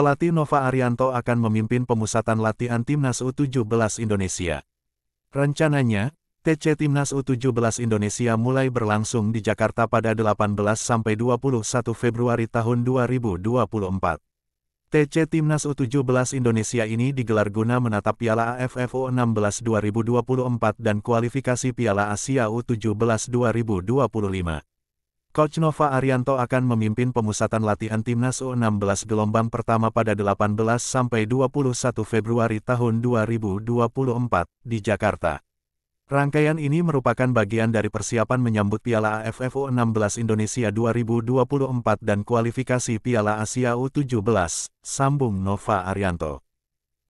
Pelatih Nova Arianto akan memimpin pemusatan latihan Timnas U17 Indonesia. Rencananya, TC Timnas U17 Indonesia mulai berlangsung di Jakarta pada 18-21 Februari tahun 2024. TC Timnas U17 Indonesia ini digelar guna menatap Piala AFF U16 2024 dan kualifikasi Piala Asia U17 2025. Coach Nova Arianto akan memimpin pemusatan latihan Timnas U16 gelombang pertama pada 18-21 Februari tahun 2024 di Jakarta. Rangkaian ini merupakan bagian dari persiapan menyambut Piala AFF U16 Indonesia 2024 dan kualifikasi Piala Asia U17, sambung Nova Arianto.